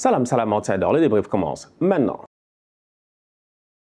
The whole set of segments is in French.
Salam salam d'or. le débrief commence maintenant.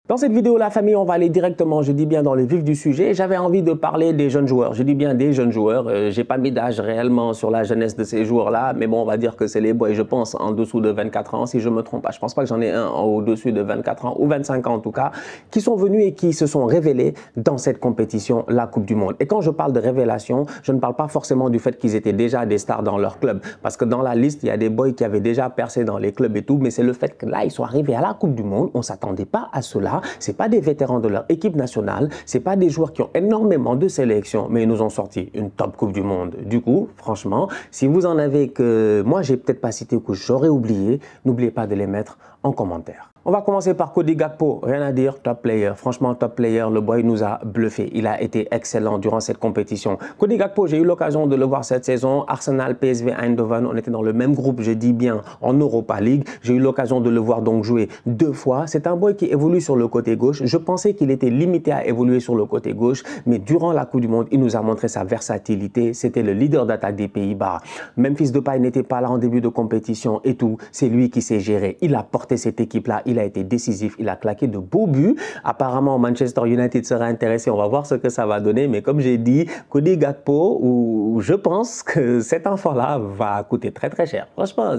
Dans cette vidéo, la famille, on va aller directement, je dis bien, dans le vif du sujet. J'avais envie de parler des jeunes joueurs. Je dis bien des jeunes joueurs. Euh, J'ai pas mis d'âge réellement sur la jeunesse de ces joueurs-là, mais bon, on va dire que c'est les boys, je pense, en dessous de 24 ans, si je me trompe pas. Je pense pas que j'en ai un au-dessus de 24 ans, ou 25 ans en tout cas, qui sont venus et qui se sont révélés dans cette compétition, la Coupe du Monde. Et quand je parle de révélation, je ne parle pas forcément du fait qu'ils étaient déjà des stars dans leur club, parce que dans la liste, il y a des boys qui avaient déjà percé dans les clubs et tout, mais c'est le fait que là, ils sont arrivés à la Coupe du Monde. On s'attendait pas à cela ne c'est pas des vétérans de leur équipe nationale, c'est pas des joueurs qui ont énormément de sélections, mais ils nous ont sorti une top Coupe du Monde. Du coup, franchement, si vous en avez que moi j'ai peut-être pas cité ou que j'aurais oublié, n'oubliez pas de les mettre en commentaire. On va commencer par Cody Gakpo. Rien à dire, top player. Franchement, top player. Le boy nous a bluffé. Il a été excellent durant cette compétition. Cody Gakpo, j'ai eu l'occasion de le voir cette saison. Arsenal, PSV, Eindhoven, on était dans le même groupe, je dis bien, en Europa League. J'ai eu l'occasion de le voir donc jouer deux fois. C'est un boy qui évolue sur le côté gauche. Je pensais qu'il était limité à évoluer sur le côté gauche, mais durant la Coupe du Monde, il nous a montré sa versatilité. C'était le leader d'attaque des Pays-Bas. Memphis Depay n'était pas là en début de compétition et tout. C'est lui qui s'est géré. Il a porté cette équipe-là a été décisif, il a claqué de beaux buts. Apparemment, Manchester United sera intéressé, on va voir ce que ça va donner. Mais comme j'ai dit, Cody Gakpo, ou je pense que cet enfant-là va coûter très très cher. Franchement,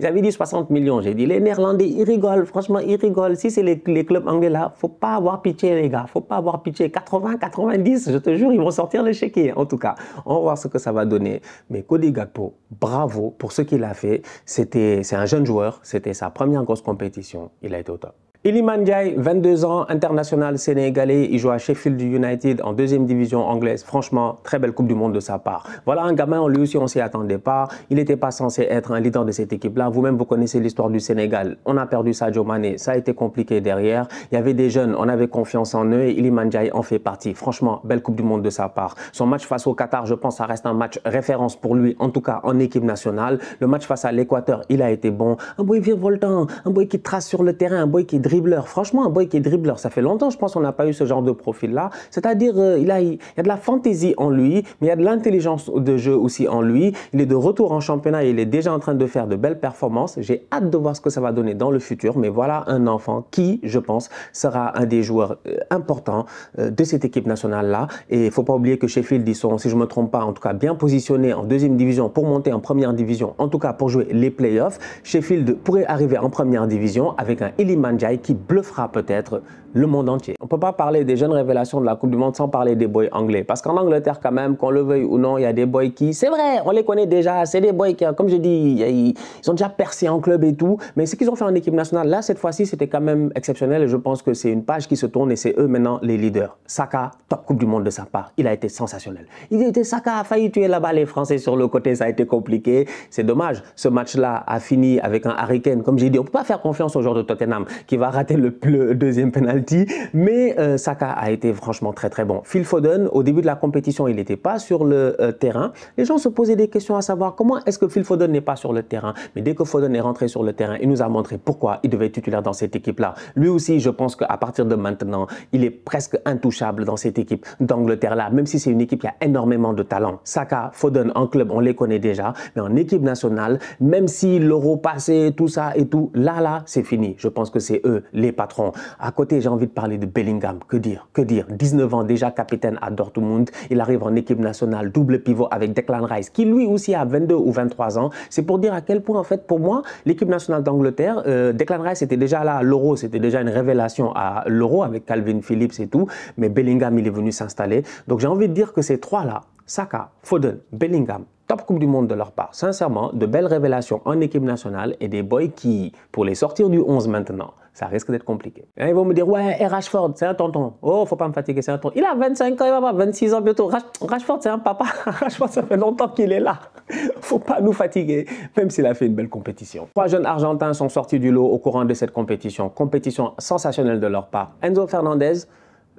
j'avais dit 60 millions, j'ai dit les Néerlandais, ils rigolent, franchement, ils rigolent. Si c'est les, clubs anglais là, faut pas avoir pitié les gars, faut pas avoir pitié. 80, 90, je te jure, ils vont sortir le chéquier. En tout cas, on va voir ce que ça va donner. Mais Cody Gakpo, bravo pour ce qu'il a fait. C'était, c'est un jeune joueur, c'était sa première grosse compétition. Il a いただいた歌 Iliman 22 ans, international sénégalais, il joue à Sheffield United en deuxième division anglaise. Franchement, très belle Coupe du Monde de sa part. Voilà un gamin, lui aussi, on s'y attendait pas. Il n'était pas censé être un leader de cette équipe-là. Vous-même, vous connaissez l'histoire du Sénégal. On a perdu Sadio Mané, ça a été compliqué derrière. Il y avait des jeunes, on avait confiance en eux et Iliman en fait partie. Franchement, belle Coupe du Monde de sa part. Son match face au Qatar, je pense, ça reste un match référence pour lui, en tout cas en équipe nationale. Le match face à l'Équateur, il a été bon. Un boy voltant, un boy qui trace sur le terrain, un boy qui dribbler. Franchement, un boy qui est dribbleur, ça fait longtemps, je pense, qu'on n'a pas eu ce genre de profil-là. C'est-à-dire, euh, il, a, y a de la fantaisie en lui, mais il y a de l'intelligence de jeu aussi en lui. Il est de retour en championnat et il est déjà en train de faire de belles performances. J'ai hâte de voir ce que ça va donner dans le futur, mais voilà un enfant qui, je pense, sera un des joueurs euh, importants euh, de cette équipe nationale-là. Et il ne faut pas oublier que Sheffield, ils sont, si je ne me trompe pas, en tout cas bien positionnés en deuxième division pour monter en première division, en tout cas pour jouer les playoffs. Sheffield pourrait arriver en première division avec un Eli qui bluffera peut-être le monde entier. On ne peut pas parler des jeunes révélations de la Coupe du Monde sans parler des boys anglais. Parce qu'en Angleterre, quand même, qu'on le veuille ou non, il y a des boys qui, c'est vrai, on les connaît déjà, c'est des boys qui, comme je dis, ils sont déjà percés en club et tout. Mais ce qu'ils ont fait en équipe nationale, là, cette fois-ci, c'était quand même exceptionnel. Et je pense que c'est une page qui se tourne et c'est eux maintenant les leaders. Saka, top Coupe du Monde de sa part. Il a été sensationnel. Il a été Saka a failli tuer là-bas les Français sur le côté, ça a été compliqué. C'est dommage. Ce match-là a fini avec un hurricane. Comme j'ai dit, on ne peut pas faire confiance au joueur de Tottenham qui va raté le, deuxième penalty. Mais euh, Saka a été franchement très très bon. Phil Foden, au début de la compétition, il n'était pas sur le euh, terrain. Les gens se posaient des questions à savoir comment est-ce que Phil Foden n'est pas sur le terrain. Mais dès que Foden est rentré sur le terrain, il nous a montré pourquoi il devait être titulaire dans cette équipe-là. Lui aussi, je pense qu'à partir de maintenant, il est presque intouchable dans cette équipe d'Angleterre-là. Même si c'est une équipe qui a énormément de talent. Saka, Foden en club, on les connaît déjà. Mais en équipe nationale, même si l'euro passé, tout ça et tout, là, là, c'est fini. Je pense que c'est eux les patrons. À côté, j'ai envie de parler de Bellingham. Que dire Que dire 19 ans déjà capitaine à Dortmund. Il arrive en équipe nationale, double pivot avec Declan Rice, qui lui aussi a 22 ou 23 ans. C'est pour dire à quel point, en fait, pour moi, l'équipe nationale d'Angleterre, euh, Declan Rice était déjà là à l'Euro. C'était déjà une révélation à l'Euro avec Calvin Phillips et tout. Mais Bellingham, il est venu s'installer. Donc j'ai envie de dire que ces trois-là, Saka, Foden, Bellingham, top Coupe du Monde de leur part. Sincèrement, de belles révélations en équipe nationale et des boys qui, pour les sortir du 11 maintenant, ça risque d'être compliqué. Et hein, ils vont me dire, ouais, et Rashford, c'est un tonton. Oh, faut pas me fatiguer, c'est un tonton. Il a 25 ans, il va 26 ans bientôt. Rashford, c'est un papa. Rashford, ça fait longtemps qu'il est là. faut pas nous fatiguer, même s'il a fait une belle compétition. Trois jeunes Argentins sont sortis du lot au courant de cette compétition. Compétition sensationnelle de leur part. Enzo Fernandez,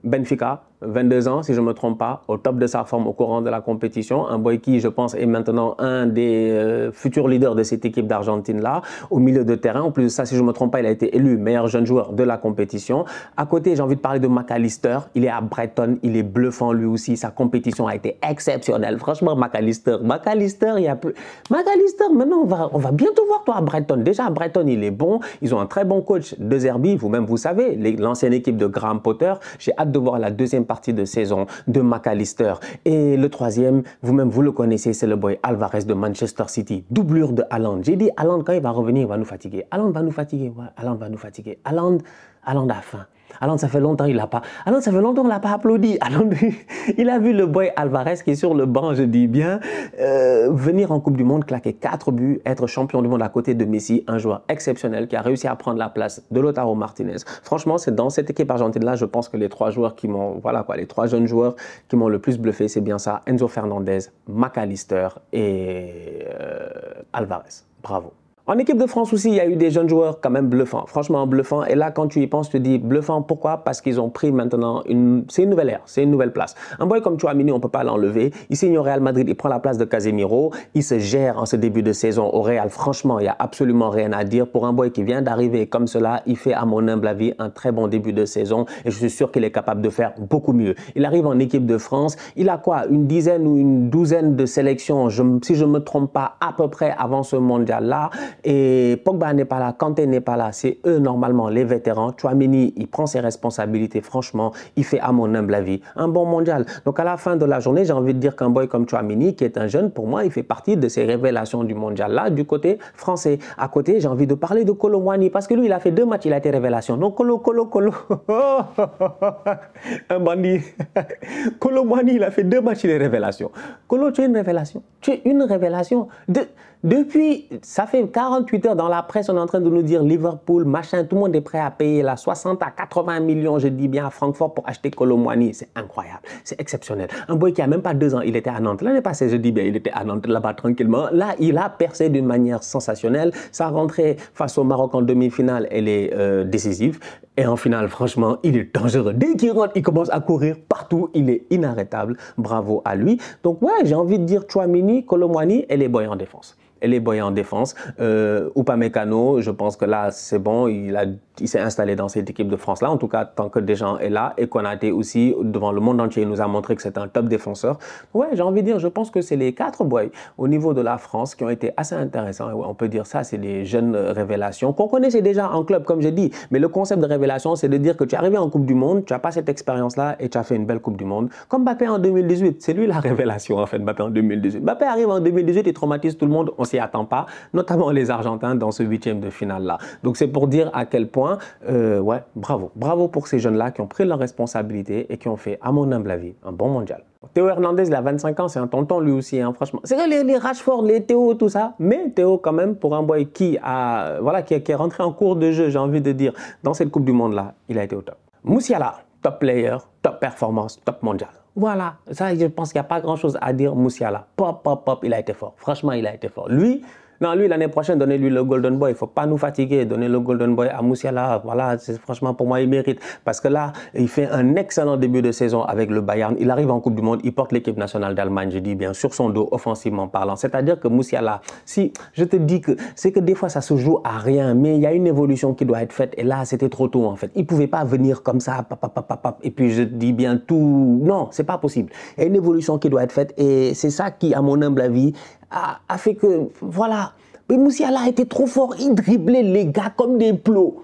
Benfica, 22 ans, si je ne me trompe pas, au top de sa forme au courant de la compétition. Un boy qui, je pense, est maintenant un des euh, futurs leaders de cette équipe d'Argentine-là, au milieu de terrain. En plus, de ça, si je ne me trompe pas, il a été élu meilleur jeune joueur de la compétition. À côté, j'ai envie de parler de McAllister. Il est à Brighton, il est bluffant lui aussi. Sa compétition a été exceptionnelle. Franchement, McAllister, McAllister, il y a plus. McAllister, maintenant, on va, on va bientôt voir toi à Brighton. Déjà, à Brighton, il est bon. Ils ont un très bon coach de Zerbi, vous-même, vous savez, l'ancienne équipe de Graham Potter. chez de voir la deuxième partie de saison de McAllister. Et le troisième, vous-même, vous le connaissez, c'est le boy Alvarez de Manchester City. Doublure de Haaland. J'ai dit, Haaland, quand il va revenir, il va nous fatiguer. Haaland va nous fatiguer. Ouais, va nous fatiguer. Haaland, Haaland a faim. Alors, ça fait longtemps, il l'a pas. ça fait longtemps, l'a pas applaudi. il a vu le boy Alvarez qui est sur le banc, je dis bien, euh, venir en Coupe du Monde, claquer 4 buts, être champion du monde à côté de Messi, un joueur exceptionnel qui a réussi à prendre la place de Lotaro Martinez. Franchement, c'est dans cette équipe argentine-là, je pense que les trois joueurs qui m'ont, voilà quoi, les trois jeunes joueurs qui m'ont le plus bluffé, c'est bien ça, Enzo Fernandez, McAllister et euh, Alvarez. Bravo. En équipe de France aussi, il y a eu des jeunes joueurs quand même bluffants, franchement bluffants. Et là, quand tu y penses, tu te dis bluffant. Pourquoi Parce qu'ils ont pris maintenant une. C'est une nouvelle ère, c'est une nouvelle place. Un boy comme Chouamini, on ne peut pas l'enlever. Il signe au Real Madrid, il prend la place de Casemiro. Il se gère en ce début de saison au Real. Franchement, il n'y a absolument rien à dire. Pour un boy qui vient d'arriver comme cela, il fait, à mon humble avis, un très bon début de saison. Et je suis sûr qu'il est capable de faire beaucoup mieux. Il arrive en équipe de France. Il a quoi Une dizaine ou une douzaine de sélections, je, si je me trompe pas, à peu près avant ce mondial-là. Et Pogba n'est pas là, Kanté n'est pas là. C'est eux, normalement, les vétérans. Chouamini il prend ses responsabilités, franchement. Il fait, à mon humble avis, un bon mondial. Donc, à la fin de la journée, j'ai envie de dire qu'un boy comme Chouamini qui est un jeune, pour moi, il fait partie de ces révélations du mondial-là, du côté français. À côté, j'ai envie de parler de Colomwani, parce que lui, il a fait deux matchs, il a été révélation. Donc, Colo, Colo, un bandit. Colomwani, il a fait deux matchs, il est révélation. Colo, tu es une révélation. Tu es une révélation. depuis, ça fait 40 48 heures dans la presse, on est en train de nous dire Liverpool, machin, tout le monde est prêt à payer la 60 à 80 millions, je dis bien, à Francfort pour acheter Colomwani. C'est incroyable, c'est exceptionnel. Un boy qui a même pas deux ans, il était à Nantes. L'année passée, je dis bien, il était à Nantes là-bas tranquillement. Là, il a percé d'une manière sensationnelle. Sa rentrée face au Maroc en demi-finale, elle est euh, décisive. Et en finale, franchement, il est dangereux. Dès qu'il rentre, il commence à courir partout. Il est inarrêtable. Bravo à lui. Donc, ouais, j'ai envie de dire Chouamini, Colomwani et les boys en défense elle est boyée en défense. Euh, Upamecano, je pense que là, c'est bon, il a il s'est installé dans cette équipe de France-là. En tout cas, tant que gens est là et qu'on a été aussi devant le monde entier, il nous a montré que c'est un top défenseur. Ouais, j'ai envie de dire, je pense que c'est les quatre boys au niveau de la France qui ont été assez intéressants. on peut dire ça, c'est des jeunes révélations qu'on connaissait déjà en club, comme j'ai dit. Mais le concept de révélation, c'est de dire que tu es arrivé en Coupe du Monde, tu n'as pas cette expérience-là et tu as fait une belle Coupe du Monde. Comme Mbappé en 2018, c'est lui la révélation en fait, Mbappé en 2018. Mbappé arrive en 2018 et traumatise tout le monde, on s'y attend pas, notamment les Argentins dans ce huitième de finale-là. Donc c'est pour dire à quel point Hein. Euh, ouais, bravo. Bravo pour ces jeunes-là qui ont pris leurs responsabilités et qui ont fait, à mon humble avis, un bon mondial. Théo Hernandez, il a 25 ans, c'est un tonton lui aussi, hein, franchement. C'est les, les Rashford, les Théo, tout ça. Mais Théo, quand même, pour un boy qui, a, voilà, qui, qui est rentré en cours de jeu, j'ai envie de dire, dans cette Coupe du Monde-là, il a été au top. Moussiala, top player, top performance, top mondial. Voilà, ça, je pense qu'il n'y a pas grand-chose à dire. Moussiala, pop, pop, pop, il a été fort. Franchement, il a été fort. Lui, non, lui, l'année prochaine, donnez-lui le Golden Boy. Il ne faut pas nous fatiguer. Donnez le Golden Boy à Moussiala. Voilà, franchement, pour moi, il mérite. Parce que là, il fait un excellent début de saison avec le Bayern. Il arrive en Coupe du Monde. Il porte l'équipe nationale d'Allemagne, je dis bien, sur son dos, offensivement parlant. C'est-à-dire que Moussiala, si je te dis que c'est que des fois, ça se joue à rien, mais il y a une évolution qui doit être faite. Et là, c'était trop tôt, en fait. Il ne pouvait pas venir comme ça, et puis je dis bien tout. Non, c'est pas possible. Il y a une évolution qui doit être faite. Et c'est ça qui, à mon humble avis, a, fait que, voilà, mais Moussiala a trop fort. Il driblait les gars comme des plots.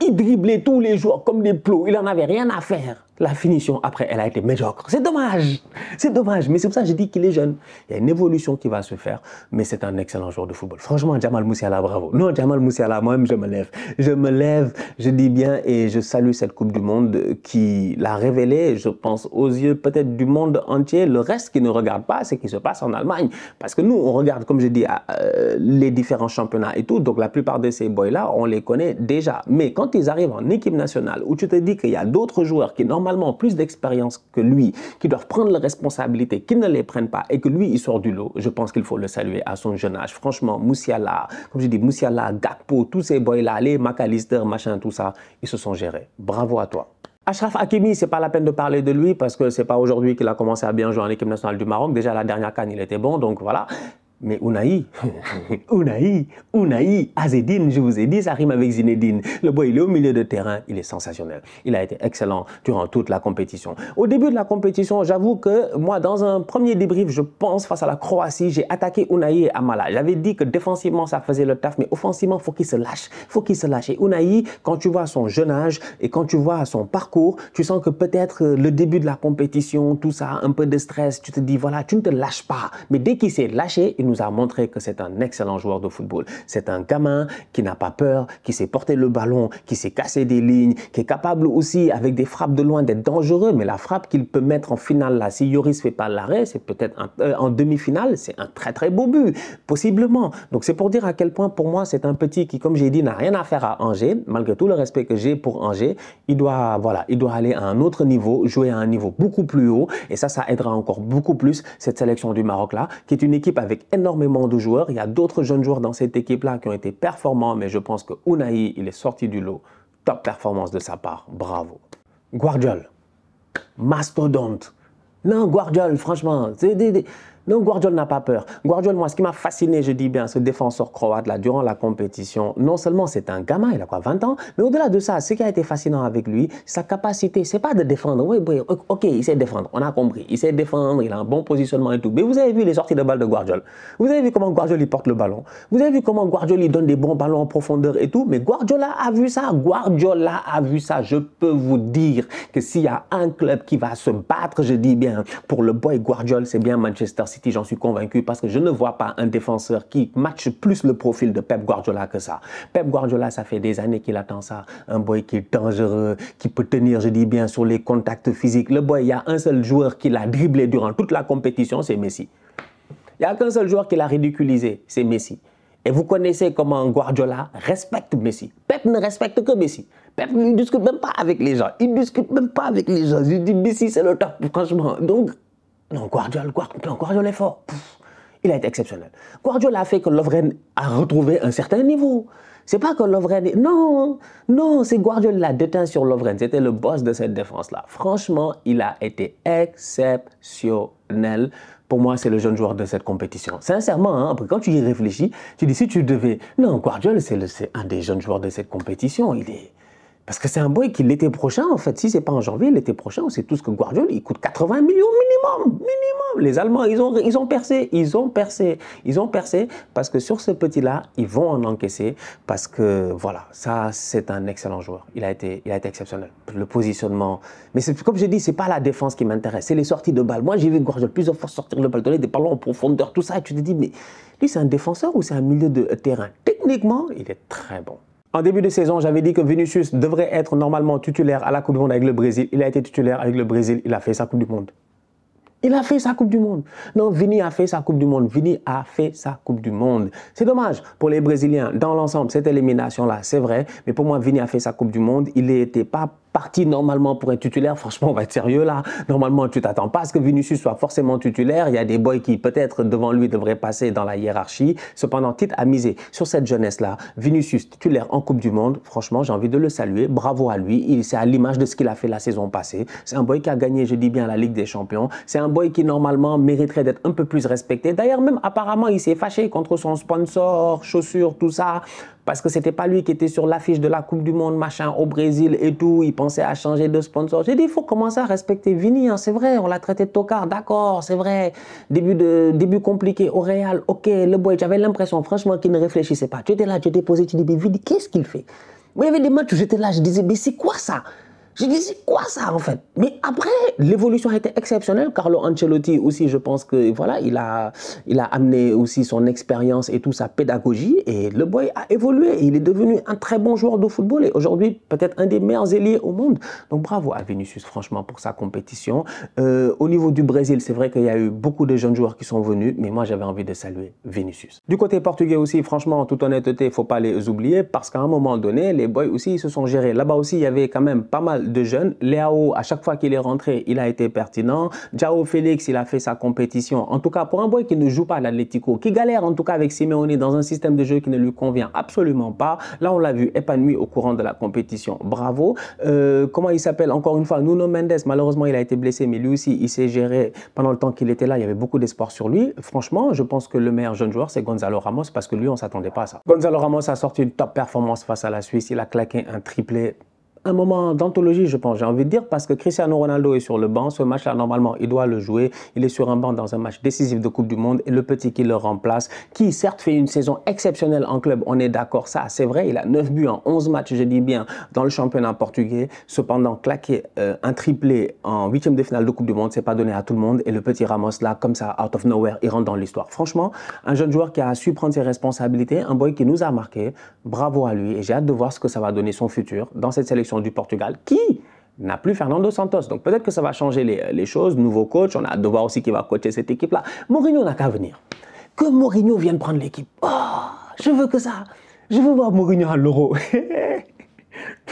Il driblait tous les jours comme des plots. Il n'en avait rien à faire la finition, après, elle a été médiocre. C'est dommage. C'est dommage. Mais c'est pour ça que je dis qu'il est jeune. Il y a une évolution qui va se faire. Mais c'est un excellent joueur de football. Franchement, Jamal Moussiala, bravo. Non, Jamal Moussiala, moi-même, je me lève. Je me lève, je dis bien et je salue cette Coupe du Monde qui l'a révélé, je pense, aux yeux peut-être du monde entier. Le reste qui ne regarde pas ce qui se passe en Allemagne. Parce que nous, on regarde, comme je dis, euh, les différents championnats et tout. Donc, la plupart de ces boys-là, on les connaît déjà. Mais quand ils arrivent en équipe nationale, où tu te dis qu'il y a d'autres joueurs qui, normalement, plus d'expérience que lui, qui doivent prendre les responsabilités, qui ne les prennent pas et que lui, il sort du lot, je pense qu'il faut le saluer à son jeune âge. Franchement, Moussiala, comme je dis, Moussiala, Gakpo, tous ces boys-là, les McAllister, machin, tout ça, ils se sont gérés. Bravo à toi. Ashraf Hakimi, c'est pas la peine de parler de lui parce que c'est pas aujourd'hui qu'il a commencé à bien jouer en équipe nationale du Maroc. Déjà la dernière canne, il était bon, donc voilà. Mais Unai, Unai, Unai, Azedine, je vous ai dit, ça rime avec Zinedine. Le boy, il est au milieu de terrain, il est sensationnel. Il a été excellent durant toute la compétition. Au début de la compétition, j'avoue que moi, dans un premier débrief, je pense, face à la Croatie, j'ai attaqué Unai et Amala. J'avais dit que défensivement, ça faisait le taf, mais offensivement, faut qu'il se lâche. faut qu'il se lâche. Et Unai, quand tu vois son jeune âge et quand tu vois son parcours, tu sens que peut-être euh, le début de la compétition, tout ça, un peu de stress, tu te dis, voilà, tu ne te lâches pas. Mais dès qu'il s'est lâché, il nous a montré que c'est un excellent joueur de football. C'est un gamin qui n'a pas peur, qui sait porter le ballon, qui sait casser des lignes, qui est capable aussi avec des frappes de loin d'être dangereux. Mais la frappe qu'il peut mettre en finale, là, si Yoris fait pas l'arrêt, c'est peut-être euh, en demi-finale, c'est un très très beau but, possiblement. Donc c'est pour dire à quel point pour moi c'est un petit qui, comme j'ai dit, n'a rien à faire à Angers, malgré tout le respect que j'ai pour Angers. Il doit, voilà, il doit aller à un autre niveau, jouer à un niveau beaucoup plus haut. Et ça, ça aidera encore beaucoup plus cette sélection du Maroc-là, qui est une équipe avec énormément de joueurs. Il y a d'autres jeunes joueurs dans cette équipe-là qui ont été performants, mais je pense que Unai, il est sorti du lot. Top performance de sa part. Bravo. Guardiol. Mastodonte. Non, Guardiol, franchement, c'est des... Non, Guardiola n'a pas peur. Guardiola, moi, ce qui m'a fasciné, je dis bien, ce défenseur croate, là, durant la compétition, non seulement c'est un gamin, il a quoi, 20 ans, mais au-delà de ça, ce qui a été fascinant avec lui, sa capacité, c'est pas de défendre. Oui, ok, il sait défendre, on a compris. Il sait défendre, il a un bon positionnement et tout. Mais vous avez vu les sorties de balles de Guardiola. Vous avez vu comment Guardiola porte le ballon. Vous avez vu comment Guardiola donne des bons ballons en profondeur et tout. Mais Guardiola a vu ça. Guardiola a vu ça. Je peux vous dire que s'il y a un club qui va se battre, je dis bien, pour le boy Guardiola, c'est bien Manchester City, j'en suis convaincu, parce que je ne vois pas un défenseur qui matche plus le profil de Pep Guardiola que ça. Pep Guardiola, ça fait des années qu'il attend ça. Un boy qui est dangereux, qui peut tenir, je dis bien, sur les contacts physiques. Le boy, il y a un seul joueur qui l'a dribblé durant toute la compétition, c'est Messi. Il n'y a qu'un seul joueur qui l'a ridiculisé, c'est Messi. Et vous connaissez comment Guardiola respecte Messi. Pep ne respecte que Messi. Pep ne discute même pas avec les gens. Il ne discute même pas avec les gens. Il dit Messi, c'est le top, franchement. Donc, non, Guardiola, Guardiola, est fort. il a été exceptionnel. Guardiola a fait que Lovren a retrouvé un certain niveau. C'est pas que Lovren. Non, non, c'est Guardiola la déteint sur Lovren. C'était le boss de cette défense-là. Franchement, il a été exceptionnel. Pour moi, c'est le jeune joueur de cette compétition. Sincèrement, hein, quand tu y réfléchis, tu dis si tu devais. Non, Guardiola, c'est un des jeunes joueurs de cette compétition. Il est. Parce que c'est un boy qui l'été prochain, en fait, si c'est pas en janvier, l'été prochain, c'est tout ce que Guardiola, il coûte 80 millions minimum, minimum. Les Allemands, ils ont, ils ont percé, ils ont percé, ils ont percé parce que sur ce petit-là, ils vont en encaisser parce que voilà, ça, c'est un excellent joueur. Il a été, il a été exceptionnel. Le positionnement, mais comme je dis, c'est pas la défense qui m'intéresse, c'est les sorties de balles. Moi, j'ai vu Guardiola plusieurs fois sortir le ballon, des ballons en profondeur, tout ça, et tu te dis, mais lui, c'est un défenseur ou c'est un milieu de terrain Techniquement, il est très bon. En début de saison, j'avais dit que Vinicius devrait être normalement titulaire à la Coupe du Monde avec le Brésil. Il a été titulaire avec le Brésil. Il a fait sa Coupe du Monde. Il a fait sa Coupe du Monde. Non, Vini a fait sa Coupe du Monde. Vini a fait sa Coupe du Monde. C'est dommage pour les Brésiliens. Dans l'ensemble, cette élimination-là, c'est vrai. Mais pour moi, Vini a fait sa Coupe du Monde. Il n'était pas parti normalement pour un titulaire, franchement, on va être sérieux là. Normalement, tu t'attends pas à ce que Vinicius soit forcément titulaire. Il y a des boys qui, peut-être, devant lui, devraient passer dans la hiérarchie. Cependant, titre a misé sur cette jeunesse-là. Vinicius, titulaire en Coupe du Monde, franchement, j'ai envie de le saluer. Bravo à lui. Il C'est à l'image de ce qu'il a fait la saison passée. C'est un boy qui a gagné, je dis bien, la Ligue des Champions. C'est un boy qui, normalement, mériterait d'être un peu plus respecté. D'ailleurs, même apparemment, il s'est fâché contre son sponsor, chaussures, tout ça parce que c'était pas lui qui était sur l'affiche de la Coupe du Monde, machin, au Brésil et tout. Il pensait à changer de sponsor. J'ai dit, il faut commencer à respecter Vini, hein. c'est vrai. On l'a traité de tocard, d'accord, c'est vrai. Début, de, début compliqué au Real, ok, le boy, j'avais l'impression, franchement, qu'il ne réfléchissait pas. Tu étais là, tu étais posé, tu dis, mais Vini, qu'est-ce qu'il fait il y avait des matchs où j'étais là, je disais, mais c'est quoi ça je disais, quoi ça en fait Mais après, l'évolution a été exceptionnelle. Carlo Ancelotti aussi, je pense que voilà, il a, il a amené aussi son expérience et toute sa pédagogie. Et le boy a évolué. il est devenu un très bon joueur de football et aujourd'hui peut-être un des meilleurs ailiers au monde. Donc bravo à Vinicius, franchement, pour sa compétition. Euh, au niveau du Brésil, c'est vrai qu'il y a eu beaucoup de jeunes joueurs qui sont venus, mais moi j'avais envie de saluer Vinicius. Du côté portugais aussi, franchement, en toute honnêteté, il faut pas les oublier parce qu'à un moment donné, les boys aussi, ils se sont gérés. Là-bas aussi, il y avait quand même pas mal de jeunes. Léao, à chaque fois qu'il est rentré, il a été pertinent. Jao Félix, il a fait sa compétition. En tout cas, pour un boy qui ne joue pas à l'Atletico, qui galère en tout cas avec Simeone dans un système de jeu qui ne lui convient absolument pas, là, on l'a vu épanoui au courant de la compétition. Bravo. Euh, comment il s'appelle Encore une fois, Nuno Mendes, malheureusement, il a été blessé, mais lui aussi, il s'est géré pendant le temps qu'il était là. Il y avait beaucoup d'espoir sur lui. Franchement, je pense que le meilleur jeune joueur, c'est Gonzalo Ramos, parce que lui, on ne s'attendait pas à ça. Gonzalo Ramos a sorti une top performance face à la Suisse. Il a claqué un triplé un moment d'anthologie, je pense, j'ai envie de dire, parce que Cristiano Ronaldo est sur le banc. Ce match-là, normalement, il doit le jouer. Il est sur un banc dans un match décisif de Coupe du Monde. Et le petit qui le remplace, qui certes fait une saison exceptionnelle en club, on est d'accord, ça, c'est vrai. Il a 9 buts en 11 matchs, je dis bien, dans le championnat portugais. Cependant, claquer euh, un triplé en huitième de finale de Coupe du Monde, c'est pas donné à tout le monde. Et le petit Ramos, là, comme ça, out of nowhere, il rentre dans l'histoire. Franchement, un jeune joueur qui a su prendre ses responsabilités, un boy qui nous a marqué. Bravo à lui. Et j'ai hâte de voir ce que ça va donner son futur dans cette sélection du Portugal, qui n'a plus Fernando Santos. Donc peut-être que ça va changer les, choses. Nouveau coach, on a de aussi qui va coacher cette équipe-là. Mourinho n'a qu'à venir. Que Mourinho vienne prendre l'équipe. Oh, je veux que ça. Je veux voir Mourinho à l'euro.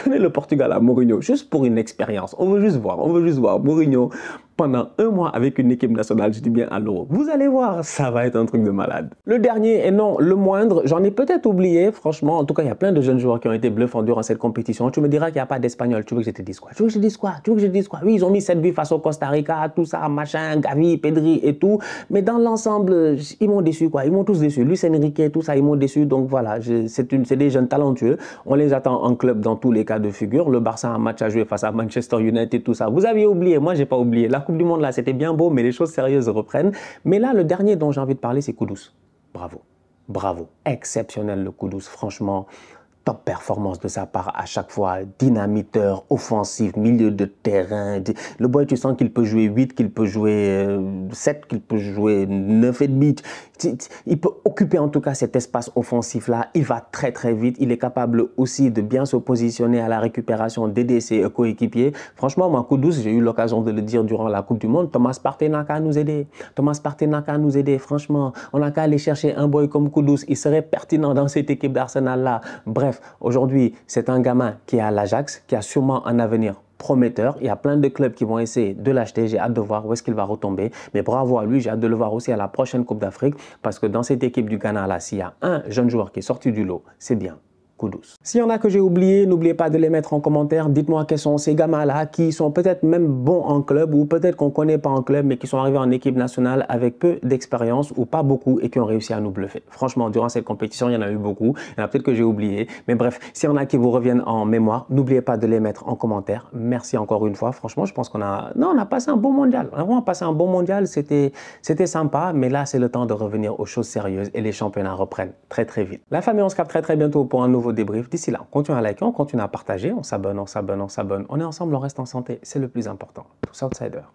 Donnez le Portugal à Mourinho, juste pour une expérience. On veut juste voir, on veut juste voir Mourinho pendant un mois avec une équipe nationale, je dis bien à l'Euro. Vous allez voir, ça va être un truc de malade. Le dernier, et non, le moindre, j'en ai peut-être oublié, franchement, en tout cas, il y a plein de jeunes joueurs qui ont été bluffants durant cette compétition. Tu me diras qu'il n'y a pas d'Espagnol, tu veux que je te dise quoi Tu veux que je te dise quoi Tu veux que je dise quoi Oui, ils ont mis cette vie face au Costa Rica, tout ça, machin, Gavi, Pedri et tout, mais dans l'ensemble, ils m'ont déçu, quoi. Ils m'ont tous déçu. Luis Enrique, tout ça, ils m'ont déçu, donc voilà, c'est des jeunes talentueux. On les attend en club dans tous les cas de figure. Le Barça a un match à jouer face à Manchester United, et tout ça. Vous aviez oublié, moi j'ai pas oublié. La du Monde, là, c'était bien beau, mais les choses sérieuses reprennent. Mais là, le dernier dont j'ai envie de parler, c'est Koudous. Bravo. Bravo. Exceptionnel le Koudous, franchement top performance de sa part à chaque fois. Dynamiteur, offensif, milieu de terrain. Le boy, tu sens qu'il peut jouer 8, qu'il peut jouer 7, euh, qu'il peut jouer 9 et demi. Il peut occuper en tout cas cet espace offensif-là. Il va très très vite. Il est capable aussi de bien se positionner à la récupération, d'aider ses coéquipiers. Franchement, moi, coup j'ai eu l'occasion de le dire durant la Coupe du Monde, Thomas Partey n'a qu'à nous aider. Thomas Partey n'a qu'à nous aider, franchement. On a qu'à aller chercher un boy comme Kudus. Il serait pertinent dans cette équipe d'Arsenal-là. Bref, aujourd'hui, c'est un gamin qui est à l'Ajax, qui a sûrement un avenir prometteur. Il y a plein de clubs qui vont essayer de l'acheter. J'ai hâte de voir où est-ce qu'il va retomber. Mais bravo à lui, j'ai hâte de le voir aussi à la prochaine Coupe d'Afrique parce que dans cette équipe du Ghana, là, s'il y a un jeune joueur qui est sorti du lot, c'est bien douce. S'il y en a que j'ai oublié, n'oubliez pas de les mettre en commentaire. Dites-moi quels sont ces gamins-là qui sont peut-être même bons en club ou peut-être qu'on ne connaît pas en club mais qui sont arrivés en équipe nationale avec peu d'expérience ou pas beaucoup et qui ont réussi à nous bluffer. Franchement, durant cette compétition, il y en a eu beaucoup. Il y en a peut-être que j'ai oublié. Mais bref, s'il y en a qui vous reviennent en mémoire, n'oubliez pas de les mettre en commentaire. Merci encore une fois. Franchement, je pense qu'on a... Non, on a passé un bon mondial. On a vraiment passé un bon mondial. C'était sympa. Mais là, c'est le temps de revenir aux choses sérieuses et les championnats reprennent très très vite. La famille, on se capte très très bientôt pour un nouveau débriefs débrief. D'ici là, on continue à liker, on continue à partager, on s'abonne, on s'abonne, on s'abonne. On est ensemble, on reste en santé. C'est le plus important. Tous outsiders.